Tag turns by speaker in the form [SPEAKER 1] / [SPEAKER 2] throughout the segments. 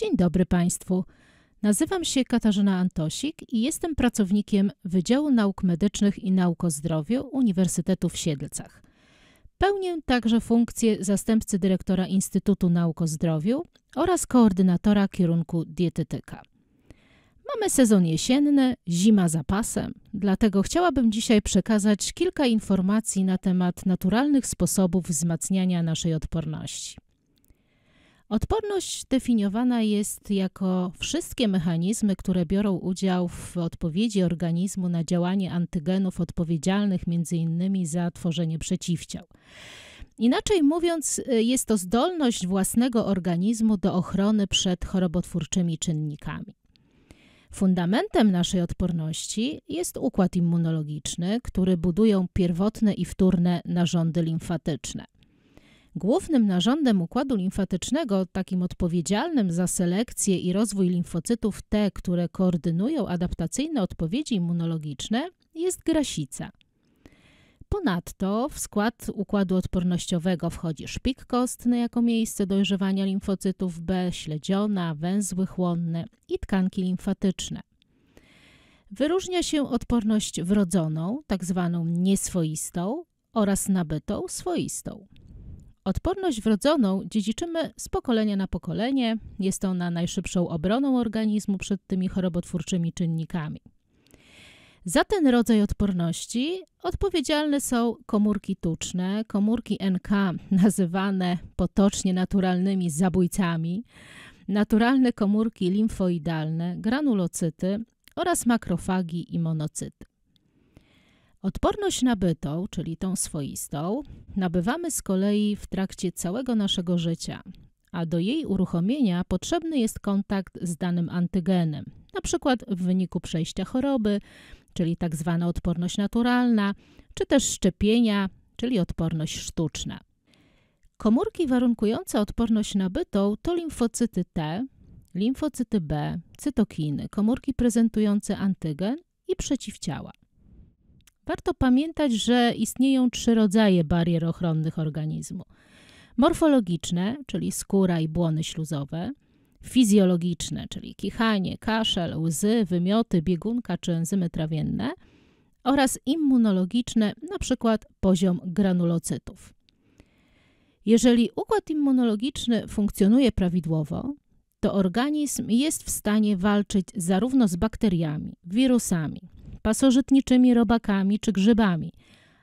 [SPEAKER 1] Dzień dobry Państwu. Nazywam się Katarzyna Antosik i jestem pracownikiem Wydziału Nauk Medycznych i Nauk o Zdrowiu Uniwersytetu w Siedlcach. Pełnię także funkcję zastępcy dyrektora Instytutu Nauk o Zdrowiu oraz koordynatora kierunku dietetyka. Mamy sezon jesienny, zima za pasem, dlatego chciałabym dzisiaj przekazać kilka informacji na temat naturalnych sposobów wzmacniania naszej odporności. Odporność definiowana jest jako wszystkie mechanizmy, które biorą udział w odpowiedzi organizmu na działanie antygenów odpowiedzialnych m.in. za tworzenie przeciwciał. Inaczej mówiąc, y, jest to zdolność własnego organizmu do ochrony przed chorobotwórczymi czynnikami. Fundamentem naszej odporności jest układ immunologiczny, który budują pierwotne i wtórne narządy limfatyczne. Głównym narządem układu limfatycznego, takim odpowiedzialnym za selekcję i rozwój limfocytów T, które koordynują adaptacyjne odpowiedzi immunologiczne, jest grasica. Ponadto w skład układu odpornościowego wchodzi szpik kostny jako miejsce dojrzewania limfocytów B, śledziona, węzły chłonne i tkanki limfatyczne. Wyróżnia się odporność wrodzoną, tzw. Tak nieswoistą oraz nabytą swoistą. Odporność wrodzoną dziedziczymy z pokolenia na pokolenie. Jest ona najszybszą obroną organizmu przed tymi chorobotwórczymi czynnikami. Za ten rodzaj odporności odpowiedzialne są komórki tuczne, komórki NK, nazywane potocznie naturalnymi zabójcami, naturalne komórki limfoidalne, granulocyty oraz makrofagi i monocyty. Odporność nabytą, czyli tą swoistą, nabywamy z kolei w trakcie całego naszego życia, a do jej uruchomienia potrzebny jest kontakt z danym antygenem, na przykład w wyniku przejścia choroby, czyli tak zwana odporność naturalna, czy też szczepienia, czyli odporność sztuczna. Komórki warunkujące odporność nabytą to limfocyty T, limfocyty B, cytokiny, komórki prezentujące antygen i przeciwciała. Warto pamiętać, że istnieją trzy rodzaje barier ochronnych organizmu. Morfologiczne, czyli skóra i błony śluzowe, fizjologiczne, czyli kichanie, kaszel, łzy, wymioty, biegunka czy enzymy trawienne oraz immunologiczne, np. poziom granulocytów. Jeżeli układ immunologiczny funkcjonuje prawidłowo, to organizm jest w stanie walczyć zarówno z bakteriami, wirusami, pasożytniczymi robakami czy grzybami,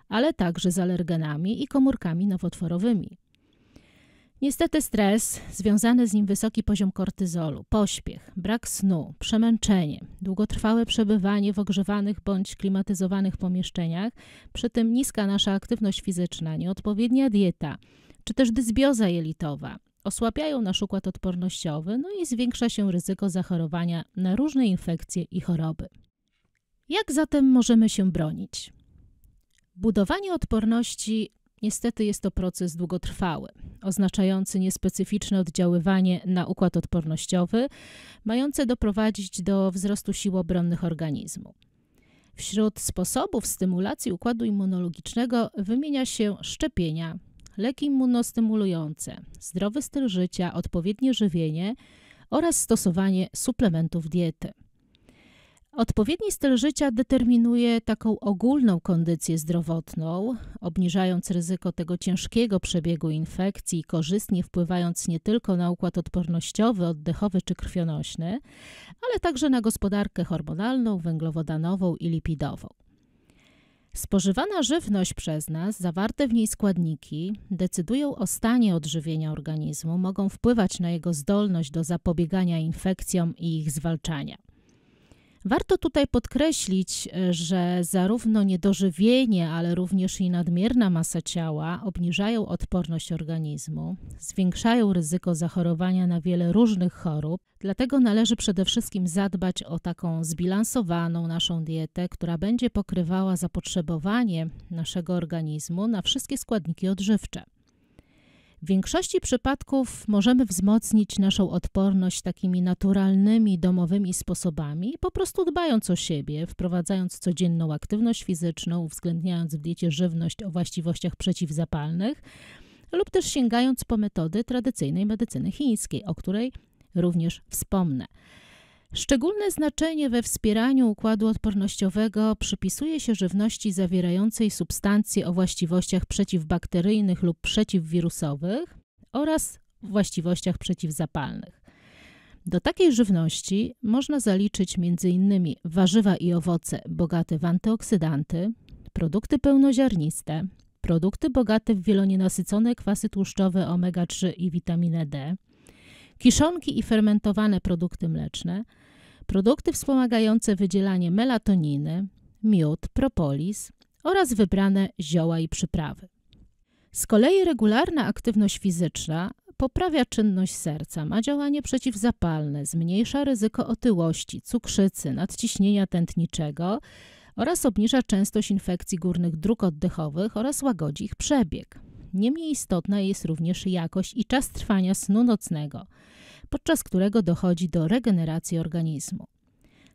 [SPEAKER 1] ale także z alergenami i komórkami nowotworowymi. Niestety stres, związany z nim wysoki poziom kortyzolu, pośpiech, brak snu, przemęczenie, długotrwałe przebywanie w ogrzewanych bądź klimatyzowanych pomieszczeniach, przy tym niska nasza aktywność fizyczna, nieodpowiednia dieta, czy też dysbioza jelitowa, osłabiają nasz układ odpornościowy, no i zwiększa się ryzyko zachorowania na różne infekcje i choroby. Jak zatem możemy się bronić? Budowanie odporności niestety jest to proces długotrwały, oznaczający niespecyficzne oddziaływanie na układ odpornościowy, mające doprowadzić do wzrostu sił obronnych organizmu. Wśród sposobów stymulacji układu immunologicznego wymienia się szczepienia, leki immunostymulujące, zdrowy styl życia, odpowiednie żywienie oraz stosowanie suplementów diety. Odpowiedni styl życia determinuje taką ogólną kondycję zdrowotną, obniżając ryzyko tego ciężkiego przebiegu infekcji, korzystnie wpływając nie tylko na układ odpornościowy, oddechowy czy krwionośny, ale także na gospodarkę hormonalną, węglowodanową i lipidową. Spożywana żywność przez nas, zawarte w niej składniki, decydują o stanie odżywienia organizmu, mogą wpływać na jego zdolność do zapobiegania infekcjom i ich zwalczania. Warto tutaj podkreślić, e, że zarówno niedożywienie, ale również i nadmierna masa ciała obniżają odporność organizmu, zwiększają ryzyko zachorowania na wiele różnych chorób, dlatego należy przede wszystkim zadbać o taką zbilansowaną naszą dietę, która będzie pokrywała zapotrzebowanie naszego organizmu na wszystkie składniki odżywcze. W większości przypadków możemy wzmocnić naszą odporność takimi naturalnymi, domowymi sposobami, po prostu dbając o siebie, wprowadzając codzienną aktywność fizyczną, uwzględniając w diecie żywność o właściwościach przeciwzapalnych lub też sięgając po metody tradycyjnej medycyny chińskiej, o której również wspomnę. Szczególne znaczenie we wspieraniu układu odpornościowego przypisuje się żywności zawierającej substancje o właściwościach przeciwbakteryjnych lub przeciwwirusowych oraz właściwościach przeciwzapalnych. Do takiej żywności można zaliczyć m.in. warzywa i owoce bogate w antyoksydanty, produkty pełnoziarniste, produkty bogate w wielonienasycone kwasy tłuszczowe omega-3 i witaminę D, kiszonki i fermentowane produkty mleczne, produkty wspomagające wydzielanie melatoniny, miód, propolis oraz wybrane zioła i przyprawy. Z kolei regularna aktywność fizyczna poprawia czynność serca, ma działanie przeciwzapalne, zmniejsza ryzyko otyłości, cukrzycy, nadciśnienia tętniczego oraz obniża częstość infekcji górnych dróg oddechowych oraz łagodzi ich przebieg. Niemniej istotna jest również jakość i czas trwania snu nocnego, podczas którego dochodzi do regeneracji organizmu.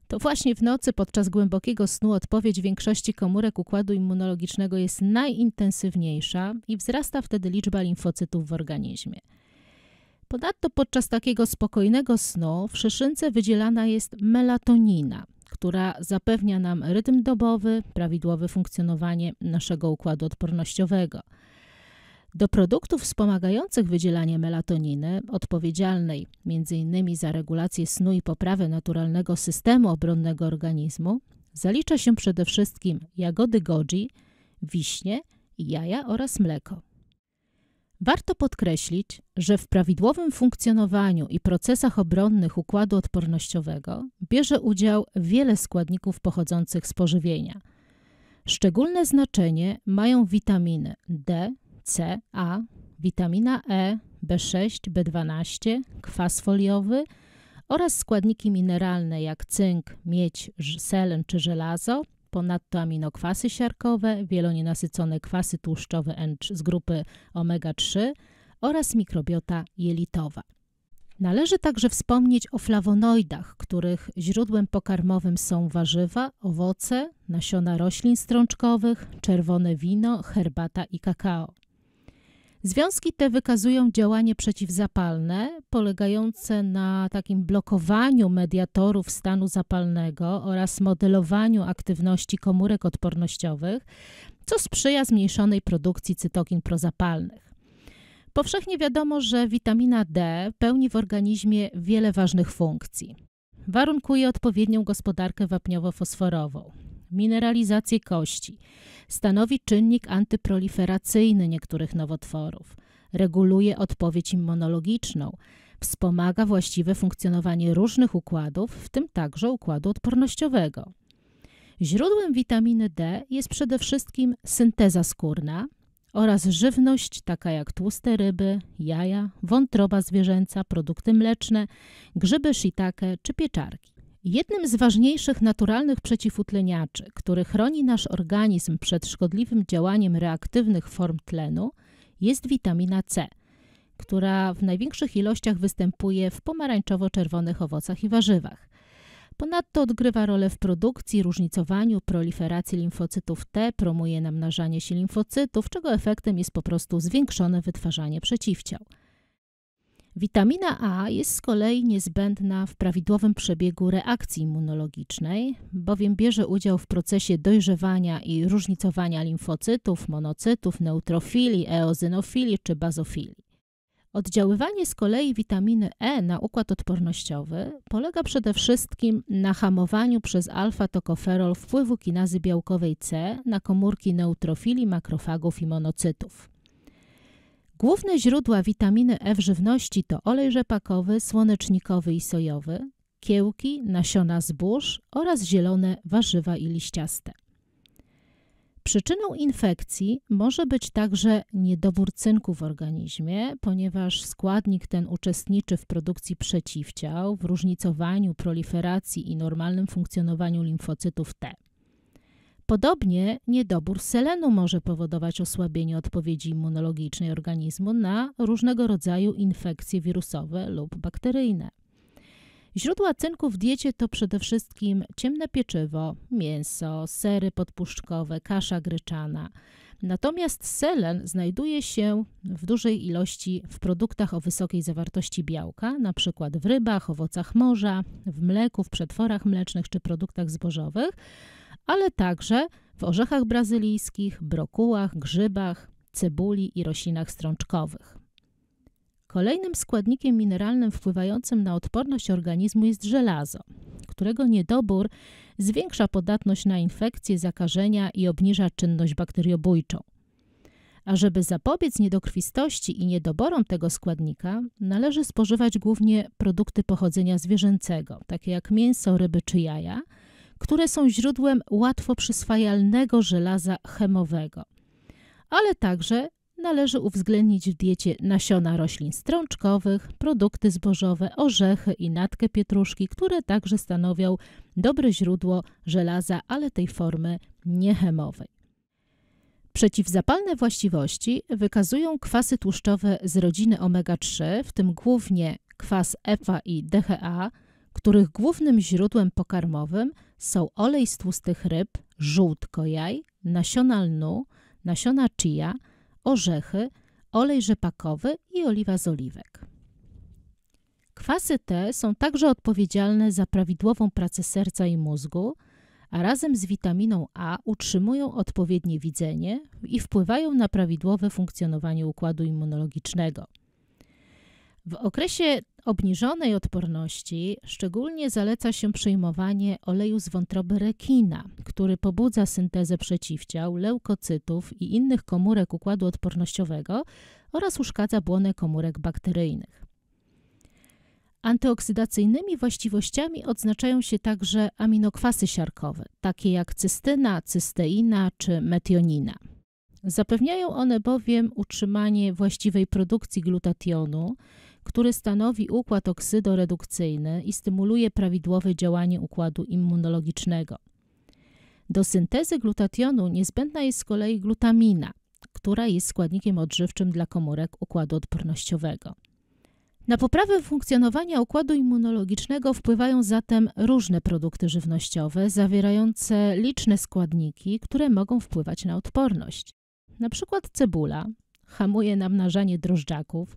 [SPEAKER 1] To właśnie w nocy podczas głębokiego snu odpowiedź większości komórek układu immunologicznego jest najintensywniejsza i wzrasta wtedy liczba limfocytów w organizmie. Ponadto podczas takiego spokojnego snu w szyszynce wydzielana jest melatonina, która zapewnia nam rytm dobowy, prawidłowe funkcjonowanie naszego układu odpornościowego – do produktów wspomagających wydzielanie melatoniny, odpowiedzialnej m.in. za regulację snu i poprawę naturalnego systemu obronnego organizmu, zalicza się przede wszystkim jagody goji, wiśnie, jaja oraz mleko. Warto podkreślić, że w prawidłowym funkcjonowaniu i procesach obronnych układu odpornościowego bierze udział wiele składników pochodzących z pożywienia. Szczególne znaczenie mają witaminy D, C, A, witamina E, B6, B12, kwas foliowy oraz składniki mineralne jak cynk, miedź, selen czy żelazo, ponadto aminokwasy siarkowe, wielonienasycone kwasy tłuszczowe z grupy omega-3 oraz mikrobiota jelitowa. Należy także wspomnieć o flawonoidach, których źródłem pokarmowym są warzywa, owoce, nasiona roślin strączkowych, czerwone wino, herbata i kakao. Związki te wykazują działanie przeciwzapalne, polegające na takim blokowaniu mediatorów stanu zapalnego oraz modelowaniu aktywności komórek odpornościowych, co sprzyja zmniejszonej produkcji cytokin prozapalnych. Powszechnie wiadomo, że witamina D pełni w organizmie wiele ważnych funkcji. Warunkuje odpowiednią gospodarkę wapniowo-fosforową, mineralizację kości. Stanowi czynnik antyproliferacyjny niektórych nowotworów. Reguluje odpowiedź immunologiczną. Wspomaga właściwe funkcjonowanie różnych układów, w tym także układu odpornościowego. Źródłem witaminy D jest przede wszystkim synteza skórna oraz żywność taka jak tłuste ryby, jaja, wątroba zwierzęca, produkty mleczne, grzyby shiitake czy pieczarki. Jednym z ważniejszych naturalnych przeciwutleniaczy, który chroni nasz organizm przed szkodliwym działaniem reaktywnych form tlenu, jest witamina C, która w największych ilościach występuje w pomarańczowo-czerwonych owocach i warzywach. Ponadto odgrywa rolę w produkcji, różnicowaniu, proliferacji limfocytów T, promuje namnażanie się limfocytów, czego efektem jest po prostu zwiększone wytwarzanie przeciwciał. Witamina A jest z kolei niezbędna w prawidłowym przebiegu reakcji immunologicznej, bowiem bierze udział w procesie dojrzewania i różnicowania limfocytów, monocytów, neutrofili, eozynofilii czy bazofilii. Oddziaływanie z kolei witaminy E na układ odpornościowy polega przede wszystkim na hamowaniu przez alfa-tokoferol wpływu kinazy białkowej C na komórki neutrofili, makrofagów i monocytów. Główne źródła witaminy E w żywności to olej rzepakowy, słonecznikowy i sojowy, kiełki, nasiona zbóż oraz zielone warzywa i liściaste. Przyczyną infekcji może być także niedobór cynku w organizmie, ponieważ składnik ten uczestniczy w produkcji przeciwciał, w różnicowaniu, proliferacji i normalnym funkcjonowaniu limfocytów T. Podobnie niedobór selenu może powodować osłabienie odpowiedzi immunologicznej organizmu na różnego rodzaju infekcje wirusowe lub bakteryjne. Źródła cynku w diecie to przede wszystkim ciemne pieczywo, mięso, sery podpuszczkowe, kasza gryczana. Natomiast selen znajduje się w dużej ilości w produktach o wysokiej zawartości białka, np. w rybach, owocach morza, w mleku, w przetworach mlecznych czy produktach zbożowych ale także w orzechach brazylijskich, brokułach, grzybach, cebuli i roślinach strączkowych. Kolejnym składnikiem mineralnym wpływającym na odporność organizmu jest żelazo, którego niedobór zwiększa podatność na infekcje, zakażenia i obniża czynność bakteriobójczą. A żeby zapobiec niedokrwistości i niedoborom tego składnika, należy spożywać głównie produkty pochodzenia zwierzęcego, takie jak mięso, ryby czy jaja – które są źródłem łatwo przyswajalnego żelaza chemowego. Ale także należy uwzględnić w diecie nasiona roślin strączkowych, produkty zbożowe, orzechy i natkę pietruszki, które także stanowią dobre źródło żelaza, ale tej formy niechemowej. Przeciwzapalne właściwości wykazują kwasy tłuszczowe z rodziny omega-3, w tym głównie kwas EPA i DHA, których głównym źródłem pokarmowym są olej z tłustych ryb, żółtko jaj, nasiona lnu, nasiona chia, orzechy, olej rzepakowy i oliwa z oliwek. Kwasy te są także odpowiedzialne za prawidłową pracę serca i mózgu, a razem z witaminą A utrzymują odpowiednie widzenie i wpływają na prawidłowe funkcjonowanie układu immunologicznego. W okresie Obniżonej odporności szczególnie zaleca się przyjmowanie oleju z wątroby rekina, który pobudza syntezę przeciwciał, leukocytów i innych komórek układu odpornościowego oraz uszkadza błonę komórek bakteryjnych. Antyoksydacyjnymi właściwościami odznaczają się także aminokwasy siarkowe, takie jak cystyna, cysteina czy metionina. Zapewniają one bowiem utrzymanie właściwej produkcji glutationu, który stanowi układ oksydoredukcyjny i stymuluje prawidłowe działanie układu immunologicznego. Do syntezy glutationu niezbędna jest z kolei glutamina, która jest składnikiem odżywczym dla komórek układu odpornościowego. Na poprawę funkcjonowania układu immunologicznego wpływają zatem różne produkty żywnościowe zawierające liczne składniki, które mogą wpływać na odporność. Na przykład cebula hamuje namnażanie drożdżaków,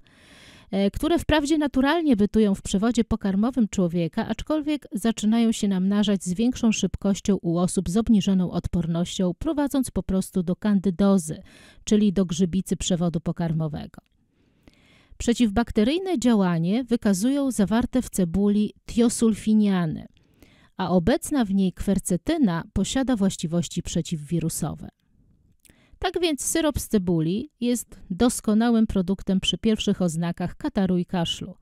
[SPEAKER 1] E, które wprawdzie naturalnie bytują w przewodzie pokarmowym człowieka, aczkolwiek zaczynają się namnażać z większą szybkością u osób z obniżoną odpornością, prowadząc po prostu do kandydozy, czyli do grzybicy przewodu pokarmowego. Przeciwbakteryjne działanie wykazują zawarte w cebuli tiosulfiniany, a obecna w niej kwercetyna posiada właściwości przeciwwirusowe. Tak więc syrop z cebuli jest doskonałym produktem przy pierwszych oznakach kataru i kaszlu.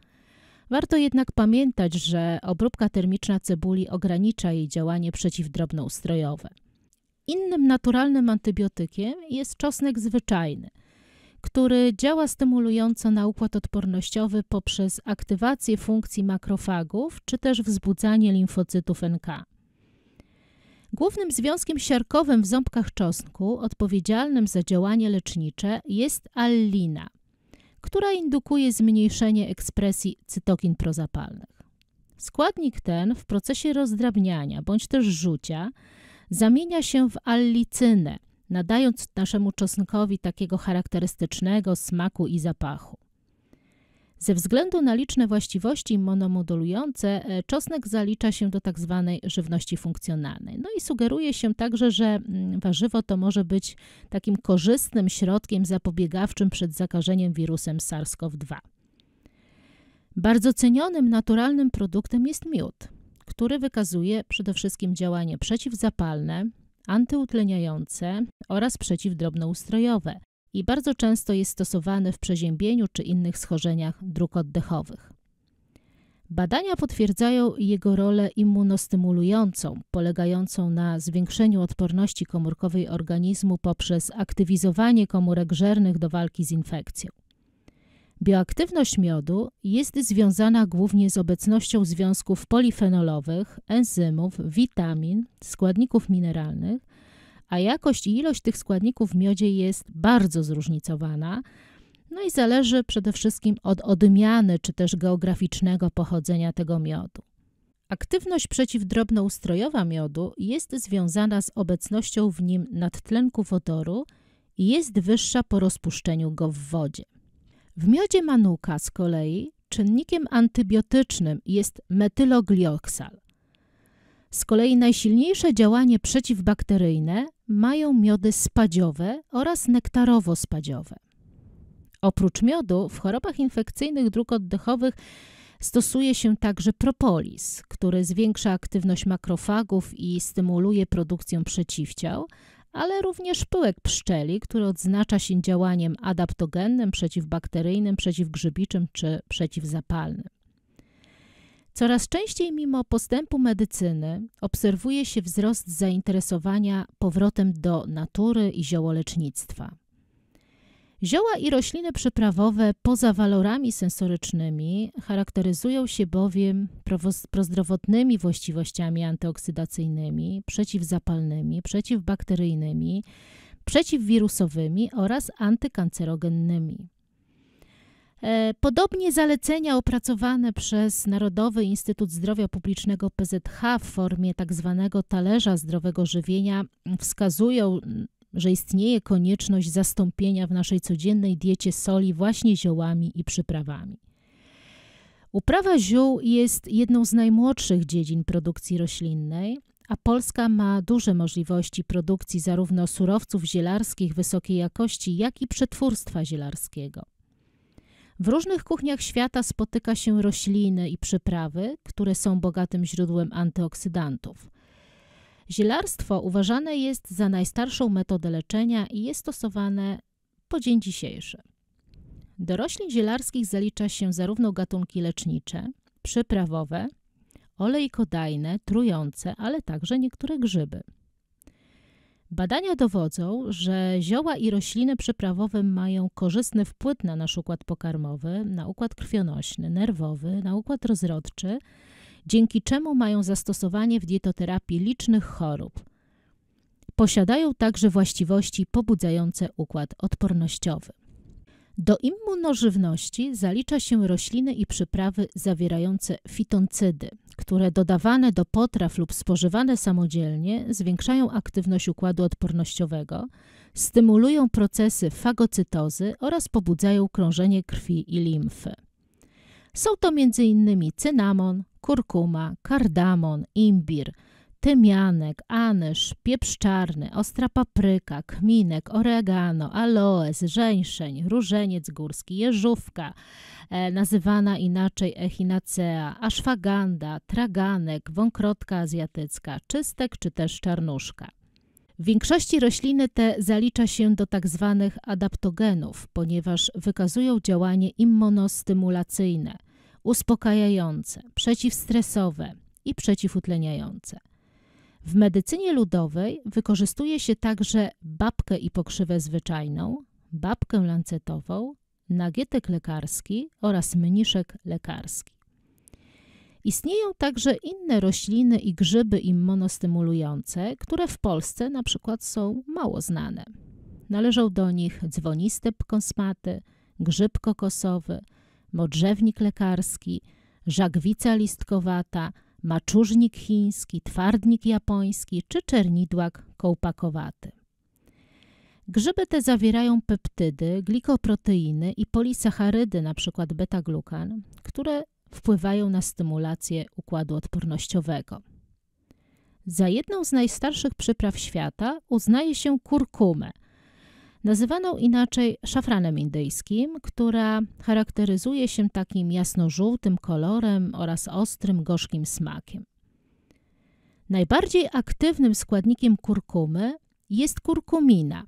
[SPEAKER 1] Warto jednak pamiętać, że obróbka termiczna cebuli ogranicza jej działanie przeciwdrobnoustrojowe. Innym naturalnym antybiotykiem jest czosnek zwyczajny, który działa stymulująco na układ odpornościowy poprzez aktywację funkcji makrofagów czy też wzbudzanie limfocytów NK. Głównym związkiem siarkowym w ząbkach czosnku, odpowiedzialnym za działanie lecznicze, jest allina, która indukuje zmniejszenie ekspresji cytokin prozapalnych. Składnik ten w procesie rozdrabniania bądź też rzucia zamienia się w allicynę, nadając naszemu czosnkowi takiego charakterystycznego smaku i zapachu. Ze względu na liczne właściwości monomodulujące, e, czosnek zalicza się do tzw. Tak żywności funkcjonalnej. No i sugeruje się także, że mm, warzywo to może być takim korzystnym środkiem zapobiegawczym przed zakażeniem wirusem SARS-CoV-2. Bardzo cenionym naturalnym produktem jest miód, który wykazuje przede wszystkim działanie przeciwzapalne, antyutleniające oraz przeciwdrobnoustrojowe i bardzo często jest stosowany w przeziębieniu czy innych schorzeniach dróg oddechowych. Badania potwierdzają jego rolę immunostymulującą, polegającą na zwiększeniu odporności komórkowej organizmu poprzez aktywizowanie komórek żernych do walki z infekcją. Bioaktywność miodu jest związana głównie z obecnością związków polifenolowych, enzymów, witamin, składników mineralnych, a jakość i ilość tych składników w miodzie jest bardzo zróżnicowana. No i zależy przede wszystkim od odmiany czy też geograficznego pochodzenia tego miodu. Aktywność przeciwdrobnoustrojowa miodu jest związana z obecnością w nim nadtlenku wodoru i jest wyższa po rozpuszczeniu go w wodzie. W miodzie manuka z kolei czynnikiem antybiotycznym jest metyloglioksal. Z kolei najsilniejsze działanie przeciwbakteryjne mają miody spadziowe oraz nektarowo-spadziowe. Oprócz miodu w chorobach infekcyjnych dróg oddechowych stosuje się także propolis, który zwiększa aktywność makrofagów i stymuluje produkcję przeciwciał, ale również pyłek pszczeli, który odznacza się działaniem adaptogennym, przeciwbakteryjnym, przeciwgrzybiczym czy przeciwzapalnym. Coraz częściej, mimo postępu medycyny, obserwuje się wzrost zainteresowania powrotem do natury i ziołolecznictwa. Zioła i rośliny przyprawowe poza walorami sensorycznymi charakteryzują się bowiem prozdrowotnymi właściwościami antyoksydacyjnymi, przeciwzapalnymi, przeciwbakteryjnymi, przeciwwirusowymi oraz antykancerogennymi. E, podobnie zalecenia opracowane przez Narodowy Instytut Zdrowia Publicznego PZH w formie tzw. Tak talerza zdrowego żywienia wskazują, że istnieje konieczność zastąpienia w naszej codziennej diecie soli właśnie ziołami i przyprawami. Uprawa ziół jest jedną z najmłodszych dziedzin produkcji roślinnej, a Polska ma duże możliwości produkcji zarówno surowców zielarskich wysokiej jakości, jak i przetwórstwa zielarskiego. W różnych kuchniach świata spotyka się rośliny i przyprawy, które są bogatym źródłem antyoksydantów. Zielarstwo uważane jest za najstarszą metodę leczenia i jest stosowane po dzień dzisiejszy. Do roślin zielarskich zalicza się zarówno gatunki lecznicze, przyprawowe, olejkodajne, trujące, ale także niektóre grzyby. Badania dowodzą, że zioła i rośliny przyprawowe mają korzystny wpływ na nasz układ pokarmowy, na układ krwionośny, nerwowy, na układ rozrodczy, dzięki czemu mają zastosowanie w dietoterapii licznych chorób. Posiadają także właściwości pobudzające układ odpornościowy. Do immunożywności zalicza się rośliny i przyprawy zawierające fitoncydy, które dodawane do potraw lub spożywane samodzielnie zwiększają aktywność układu odpornościowego, stymulują procesy fagocytozy oraz pobudzają krążenie krwi i limfy. Są to m.in. cynamon, kurkuma, kardamon, imbir – tymianek, anysz, pieprz czarny, ostra papryka, kminek, oregano, aloes, żeńszeń, różeniec górski, jeżówka, e, nazywana inaczej echinacea, aszwaganda, traganek, wąkrotka azjatycka, czystek czy też czarnuszka. W większości rośliny te zalicza się do tak zwanych adaptogenów, ponieważ wykazują działanie immunostymulacyjne, uspokajające, przeciwstresowe i przeciwutleniające. W medycynie ludowej wykorzystuje się także babkę i pokrzywę zwyczajną, babkę lancetową, nagietek lekarski oraz mniszek lekarski. Istnieją także inne rośliny i grzyby immunostymulujące, które w Polsce na przykład są mało znane. Należą do nich dzwoniste pkosmaty, grzyb kokosowy, modrzewnik lekarski, żagwica listkowata – maczużnik chiński, twardnik japoński czy czernidłak kołpakowaty. Grzyby te zawierają peptydy, glikoproteiny i polisacharydy, np. beta-glukan, które wpływają na stymulację układu odpornościowego. Za jedną z najstarszych przypraw świata uznaje się kurkumę – nazywaną inaczej szafranem indyjskim, która charakteryzuje się takim jasnożółtym kolorem oraz ostrym, gorzkim smakiem. Najbardziej aktywnym składnikiem kurkumy jest kurkumina,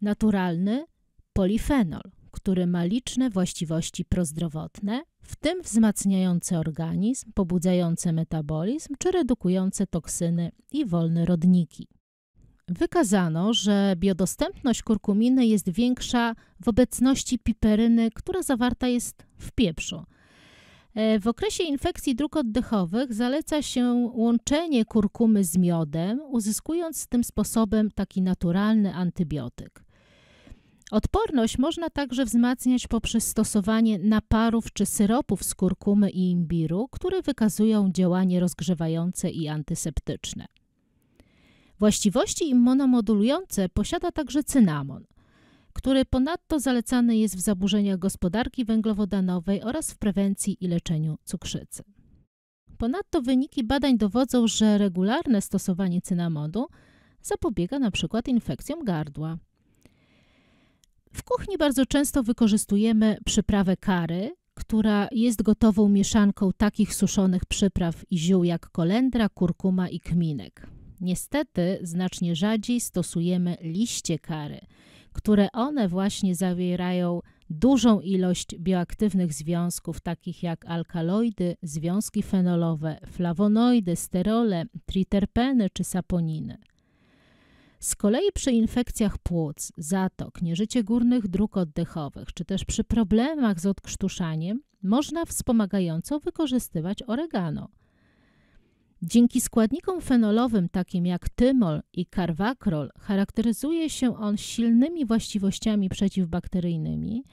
[SPEAKER 1] naturalny polifenol, który ma liczne właściwości prozdrowotne, w tym wzmacniające organizm, pobudzające metabolizm czy redukujące toksyny i wolne rodniki wykazano, że biodostępność kurkuminy jest większa w obecności piperyny, która zawarta jest w pieprzu. E, w okresie infekcji dróg oddechowych zaleca się łączenie kurkumy z miodem, uzyskując tym sposobem taki naturalny antybiotyk. Odporność można także wzmacniać poprzez stosowanie naparów czy syropów z kurkumy i imbiru, które wykazują działanie rozgrzewające i antyseptyczne. Właściwości immunomodulujące posiada także cynamon, który ponadto zalecany jest w zaburzeniach gospodarki węglowodanowej oraz w prewencji i leczeniu cukrzycy. Ponadto wyniki badań dowodzą, że regularne stosowanie cynamonu zapobiega np. infekcjom gardła. W kuchni bardzo często wykorzystujemy przyprawę kary, która jest gotową mieszanką takich suszonych przypraw i ziół jak kolendra, kurkuma i kminek. Niestety znacznie rzadziej stosujemy liście kary, które one właśnie zawierają dużą ilość bioaktywnych związków, takich jak alkaloidy, związki fenolowe, flawonoidy, sterole, triterpeny czy saponiny. Z kolei przy infekcjach płuc, zatok, nieżycie górnych dróg oddechowych, czy też przy problemach z odkrztuszaniem, można wspomagająco wykorzystywać oregano – Dzięki składnikom fenolowym takim jak tymol i karwakrol charakteryzuje się on silnymi właściwościami przeciwbakteryjnymi,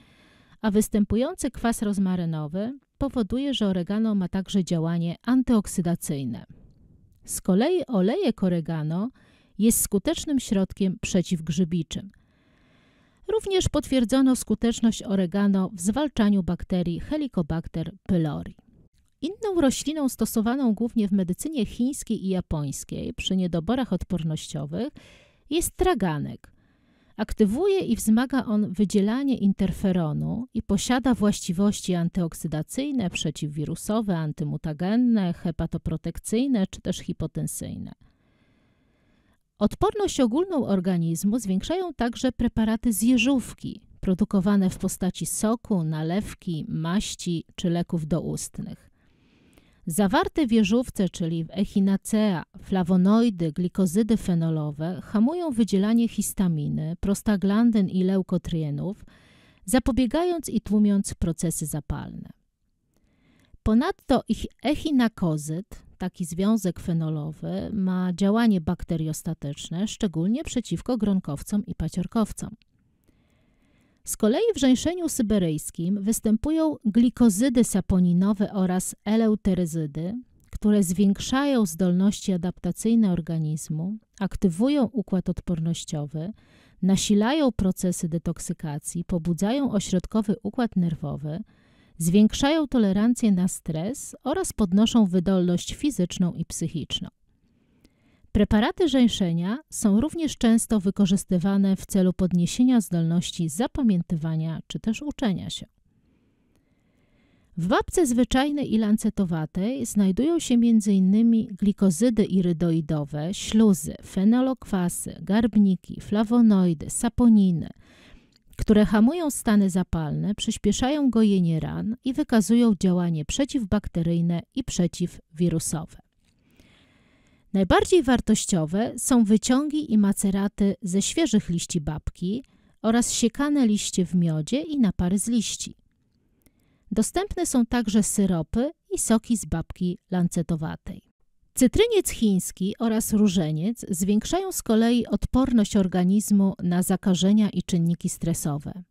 [SPEAKER 1] a występujący kwas rozmarynowy powoduje, że oregano ma także działanie antyoksydacyjne. Z kolei olejek oregano jest skutecznym środkiem przeciwgrzybiczym. Również potwierdzono skuteczność oregano w zwalczaniu bakterii Helicobacter pylori. Inną rośliną stosowaną głównie w medycynie chińskiej i japońskiej przy niedoborach odpornościowych jest traganek. Aktywuje i wzmaga on wydzielanie interferonu i posiada właściwości antyoksydacyjne, przeciwwirusowe, antymutagenne, hepatoprotekcyjne czy też hipotensyjne. Odporność ogólną organizmu zwiększają także preparaty z jeżówki, produkowane w postaci soku, nalewki, maści czy leków doustnych. Zawarte w wieżówce, czyli w echinacea, flawonoidy, glikozydy fenolowe hamują wydzielanie histaminy, prostaglandyn i leukotrienów, zapobiegając i tłumiąc procesy zapalne. Ponadto ich echinakozyt, taki związek fenolowy, ma działanie bakteriostatyczne, szczególnie przeciwko gronkowcom i paciorkowcom. Z kolei w żeńszeniu syberyjskim występują glikozydy saponinowe oraz eleuteryzydy, które zwiększają zdolności adaptacyjne organizmu, aktywują układ odpornościowy, nasilają procesy detoksykacji, pobudzają ośrodkowy układ nerwowy, zwiększają tolerancję na stres oraz podnoszą wydolność fizyczną i psychiczną. Preparaty żeńszenia są również często wykorzystywane w celu podniesienia zdolności zapamiętywania czy też uczenia się. W babce zwyczajnej i lancetowatej znajdują się m.in. glikozydy irydoidowe, śluzy, fenolokwasy, garbniki, flawonoidy, saponiny, które hamują stany zapalne, przyspieszają gojenie ran i wykazują działanie przeciwbakteryjne i przeciwwirusowe. Najbardziej wartościowe są wyciągi i maceraty ze świeżych liści babki oraz siekane liście w miodzie i napary z liści. Dostępne są także syropy i soki z babki lancetowatej. Cytryniec chiński oraz różeniec zwiększają z kolei odporność organizmu na zakażenia i czynniki stresowe.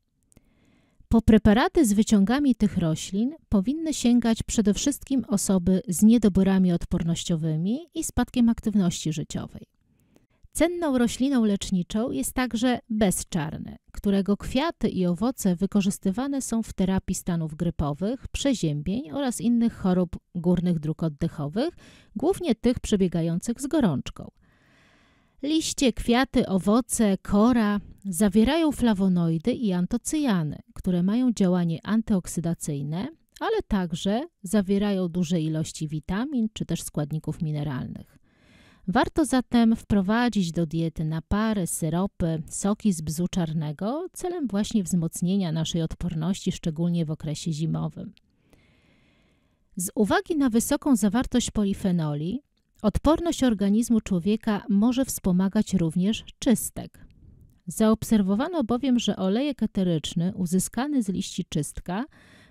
[SPEAKER 1] Po preparaty z wyciągami tych roślin powinny sięgać przede wszystkim osoby z niedoborami odpornościowymi i spadkiem aktywności życiowej. Cenną rośliną leczniczą jest także bezczarny, którego kwiaty i owoce wykorzystywane są w terapii stanów grypowych, przeziębień oraz innych chorób górnych dróg oddechowych, głównie tych przebiegających z gorączką. Liście, kwiaty, owoce, kora zawierają flawonoidy i antocyjany, które mają działanie antyoksydacyjne, ale także zawierają duże ilości witamin czy też składników mineralnych. Warto zatem wprowadzić do diety napary, syropy, soki z bzu czarnego celem właśnie wzmocnienia naszej odporności, szczególnie w okresie zimowym. Z uwagi na wysoką zawartość polifenoli, Odporność organizmu człowieka może wspomagać również czystek. Zaobserwowano bowiem, że olejek eteryczny uzyskany z liści czystka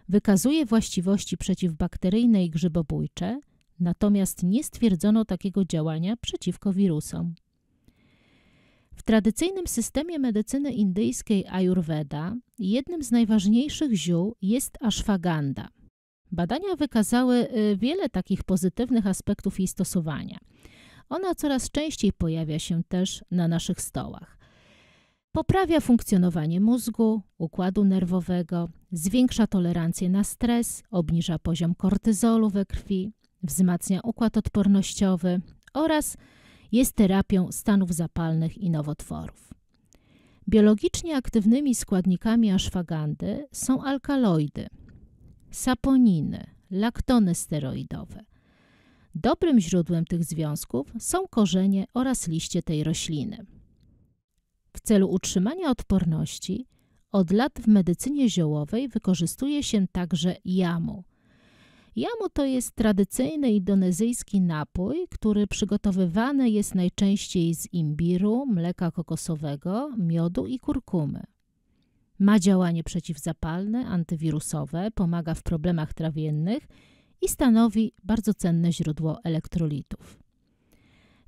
[SPEAKER 1] wykazuje właściwości przeciwbakteryjne i grzybobójcze, natomiast nie stwierdzono takiego działania przeciwko wirusom. W tradycyjnym systemie medycyny indyjskiej Ayurveda jednym z najważniejszych ziół jest ashwagandha – Badania wykazały y, wiele takich pozytywnych aspektów jej stosowania. Ona coraz częściej pojawia się też na naszych stołach. Poprawia funkcjonowanie mózgu, układu nerwowego, zwiększa tolerancję na stres, obniża poziom kortyzolu we krwi, wzmacnia układ odpornościowy oraz jest terapią stanów zapalnych i nowotworów. Biologicznie aktywnymi składnikami aszwagandy są alkaloidy, saponiny, laktony steroidowe. Dobrym źródłem tych związków są korzenie oraz liście tej rośliny. W celu utrzymania odporności od lat w medycynie ziołowej wykorzystuje się także jamu. Jamu to jest tradycyjny indonezyjski napój, który przygotowywany jest najczęściej z imbiru, mleka kokosowego, miodu i kurkumy. Ma działanie przeciwzapalne, antywirusowe, pomaga w problemach trawiennych i stanowi bardzo cenne źródło elektrolitów.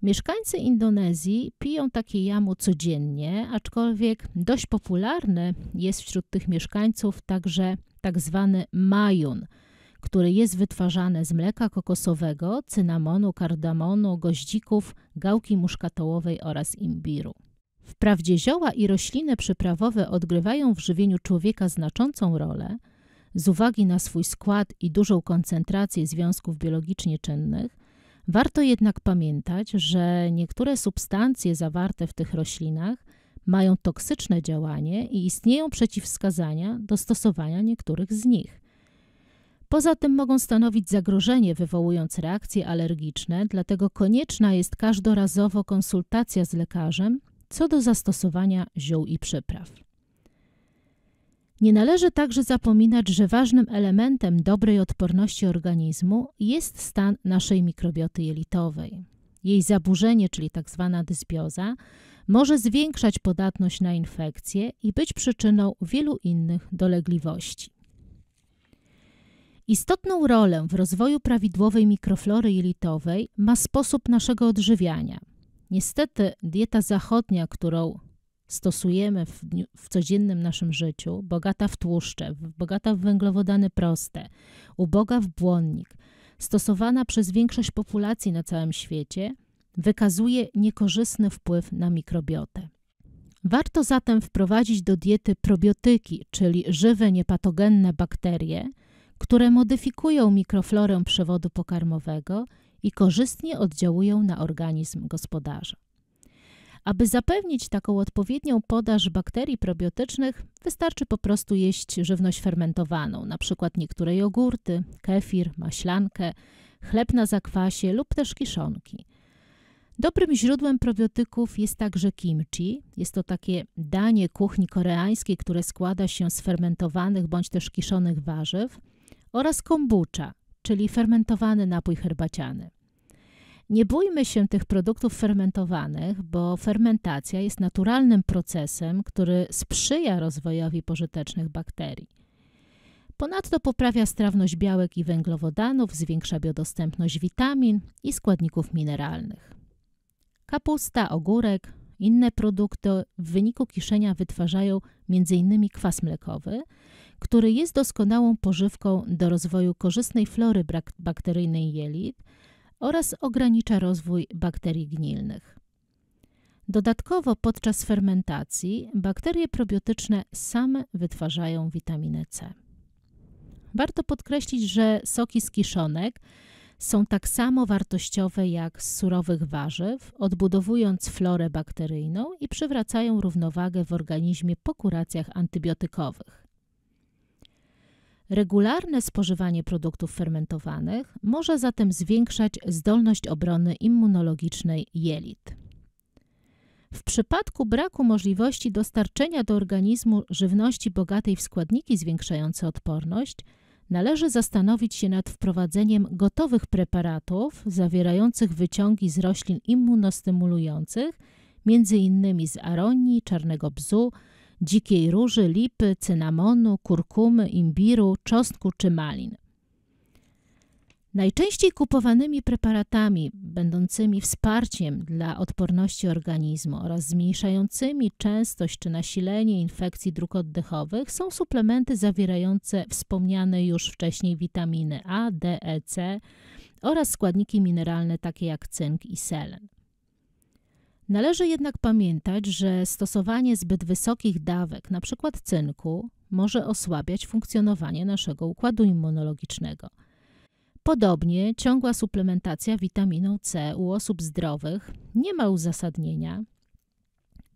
[SPEAKER 1] Mieszkańcy Indonezji piją takie jamu codziennie, aczkolwiek dość popularny jest wśród tych mieszkańców także tak zwany majun, który jest wytwarzany z mleka kokosowego, cynamonu, kardamonu, goździków, gałki muszkatołowej oraz imbiru. Wprawdzie zioła i rośliny przyprawowe odgrywają w żywieniu człowieka znaczącą rolę, z uwagi na swój skład i dużą koncentrację związków biologicznie czynnych, warto jednak pamiętać, że niektóre substancje zawarte w tych roślinach mają toksyczne działanie i istnieją przeciwwskazania do stosowania niektórych z nich. Poza tym mogą stanowić zagrożenie, wywołując reakcje alergiczne, dlatego konieczna jest każdorazowo konsultacja z lekarzem co do zastosowania ziół i przypraw. Nie należy także zapominać, że ważnym elementem dobrej odporności organizmu jest stan naszej mikrobioty jelitowej. Jej zaburzenie, czyli tzw. Tak dysbioza, może zwiększać podatność na infekcje i być przyczyną wielu innych dolegliwości. Istotną rolę w rozwoju prawidłowej mikroflory jelitowej ma sposób naszego odżywiania – Niestety dieta zachodnia, którą stosujemy w, dniu, w, codziennym naszym życiu, bogata w tłuszcze, bogata w węglowodany proste, uboga w błonnik, stosowana przez większość populacji na całym świecie, wykazuje niekorzystny wpływ na mikrobiotę. Warto zatem wprowadzić do diety probiotyki, czyli żywe, niepatogenne bakterie, które modyfikują mikroflorę przewodu pokarmowego – i korzystnie oddziałują na organizm gospodarza. Aby zapewnić taką odpowiednią podaż bakterii probiotycznych, wystarczy po prostu jeść żywność fermentowaną, np. niektóre jogurty, kefir, maślankę, chleb na zakwasie lub też kiszonki. Dobrym źródłem probiotyków jest także kimchi. Jest to takie danie kuchni koreańskiej, które składa się z fermentowanych bądź też kiszonych warzyw oraz kombucha, czyli fermentowany napój herbaciany. Nie bójmy się tych produktów fermentowanych, bo fermentacja jest naturalnym procesem, który sprzyja rozwojowi pożytecznych bakterii. Ponadto poprawia strawność białek i węglowodanów, zwiększa biodostępność witamin i składników mineralnych. Kapusta, ogórek, inne produkty w wyniku kiszenia wytwarzają m.in. kwas mlekowy, który jest doskonałą pożywką do rozwoju korzystnej flory bakteryjnej jelit oraz ogranicza rozwój bakterii gnilnych. Dodatkowo podczas fermentacji bakterie probiotyczne same wytwarzają witaminę C. Warto podkreślić, że soki z kiszonek są tak samo wartościowe jak z surowych warzyw, odbudowując florę bakteryjną i przywracają równowagę w organizmie po kuracjach antybiotykowych. Regularne spożywanie produktów fermentowanych może zatem zwiększać zdolność obrony immunologicznej jelit. W przypadku braku możliwości dostarczenia do organizmu żywności bogatej w składniki zwiększające odporność, należy zastanowić się nad wprowadzeniem gotowych preparatów zawierających wyciągi z roślin immunostymulujących, m.in. z aronii, czarnego bzu, dzikiej róży, lipy, cynamonu, kurkumy, imbiru, czosnku czy malin. Najczęściej kupowanymi preparatami będącymi wsparciem dla odporności organizmu oraz zmniejszającymi częstość czy nasilenie infekcji dróg oddechowych są suplementy zawierające wspomniane już wcześniej witaminy A, D, E, C oraz składniki mineralne takie jak cynk i selen. Należy jednak pamiętać, że stosowanie zbyt wysokich dawek, np. cynku, może osłabiać funkcjonowanie naszego układu immunologicznego. Podobnie ciągła suplementacja witaminą C u osób zdrowych nie ma uzasadnienia,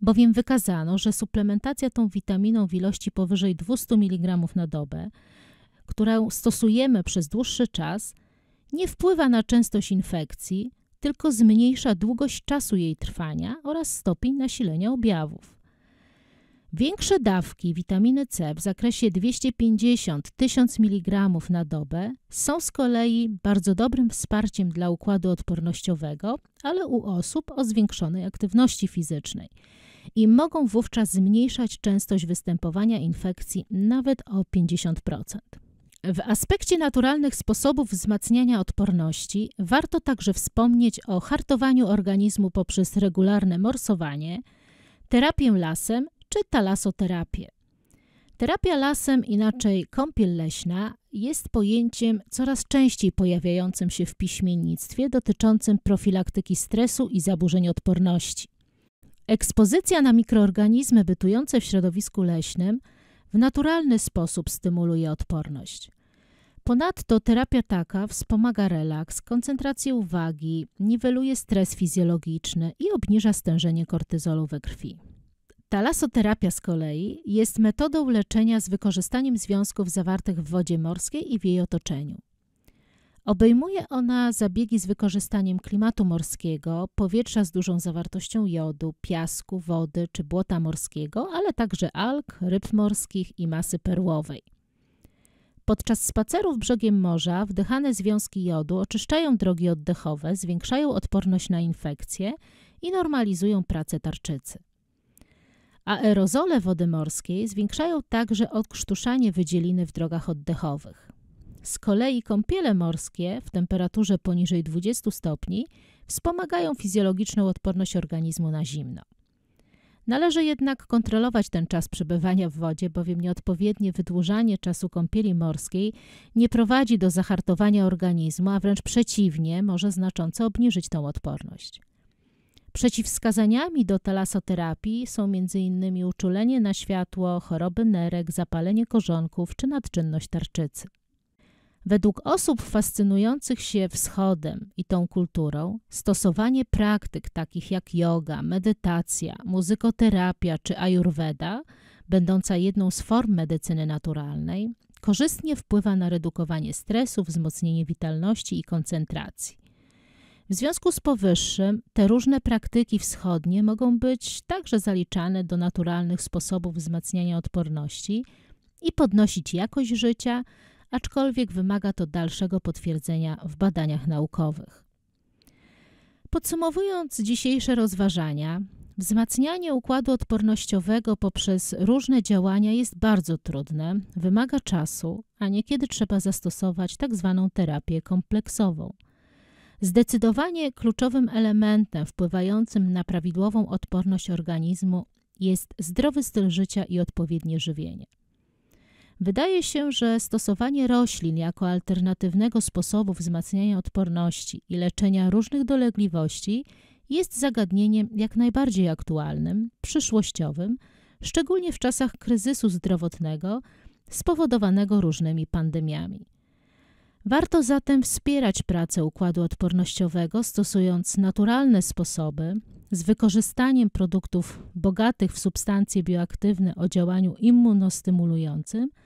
[SPEAKER 1] bowiem wykazano, że suplementacja tą witaminą w ilości powyżej 200 mg na dobę, którą stosujemy przez dłuższy czas, nie wpływa na częstość infekcji, tylko zmniejsza długość czasu jej trwania oraz stopień nasilenia objawów. Większe dawki witaminy C w zakresie 250-1000 mg na dobę są z kolei bardzo dobrym wsparciem dla układu odpornościowego, ale u osób o zwiększonej aktywności fizycznej i mogą wówczas zmniejszać częstość występowania infekcji nawet o 50%. W aspekcie naturalnych sposobów wzmacniania odporności warto także wspomnieć o hartowaniu organizmu poprzez regularne morsowanie, terapię lasem czy talasoterapię. Terapia lasem, inaczej kąpiel leśna, jest pojęciem coraz częściej pojawiającym się w piśmiennictwie dotyczącym profilaktyki stresu i zaburzeń odporności. Ekspozycja na mikroorganizmy bytujące w środowisku leśnym w naturalny sposób stymuluje odporność. Ponadto terapia taka wspomaga relaks, koncentrację uwagi, niweluje stres fizjologiczny i obniża stężenie kortyzolu we krwi. Talasoterapia z kolei jest metodą leczenia z wykorzystaniem związków zawartych w wodzie morskiej i w jej otoczeniu. Obejmuje ona zabiegi z wykorzystaniem klimatu morskiego, powietrza z dużą zawartością jodu, piasku, wody czy błota morskiego, ale także alg, ryb morskich i masy perłowej. Podczas spacerów brzegiem morza wdychane związki jodu oczyszczają drogi oddechowe, zwiększają odporność na infekcje i normalizują pracę tarczycy. Aerozole wody morskiej zwiększają także odkrztuszanie wydzieliny w drogach oddechowych. Z kolei kąpiele morskie w temperaturze poniżej 20 stopni wspomagają fizjologiczną odporność organizmu na zimno. Należy jednak kontrolować ten czas przebywania w wodzie, bowiem nieodpowiednie wydłużanie czasu kąpieli morskiej nie prowadzi do zahartowania organizmu, a wręcz przeciwnie, może znacząco obniżyć tą odporność. Przeciwwskazaniami do talasoterapii są m.in. uczulenie na światło, choroby nerek, zapalenie korzonków czy nadczynność tarczycy. Według osób fascynujących się wschodem i tą kulturą, stosowanie praktyk takich jak yoga, medytacja, muzykoterapia czy ayurveda, będąca jedną z form medycyny naturalnej, korzystnie wpływa na redukowanie stresu, wzmocnienie witalności i koncentracji. W związku z powyższym, te różne praktyki wschodnie mogą być także zaliczane do naturalnych sposobów wzmacniania odporności i podnosić jakość życia, aczkolwiek wymaga to dalszego potwierdzenia w badaniach naukowych. Podsumowując dzisiejsze rozważania, wzmacnianie układu odpornościowego poprzez różne działania jest bardzo trudne, wymaga czasu, a niekiedy trzeba zastosować tzw. Tak terapię kompleksową. Zdecydowanie kluczowym elementem wpływającym na prawidłową odporność organizmu jest zdrowy styl życia i odpowiednie żywienie. Wydaje się, że stosowanie roślin jako alternatywnego sposobu wzmacniania odporności i leczenia różnych dolegliwości jest zagadnieniem jak najbardziej aktualnym, przyszłościowym, szczególnie w czasach kryzysu zdrowotnego spowodowanego różnymi pandemiami. Warto zatem wspierać pracę układu odpornościowego stosując naturalne sposoby z wykorzystaniem produktów bogatych w substancje bioaktywne o działaniu immunostymulującym –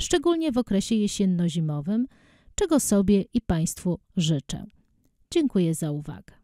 [SPEAKER 1] szczególnie w okresie jesienno-zimowym, czego sobie i Państwu życzę. Dziękuję za uwagę.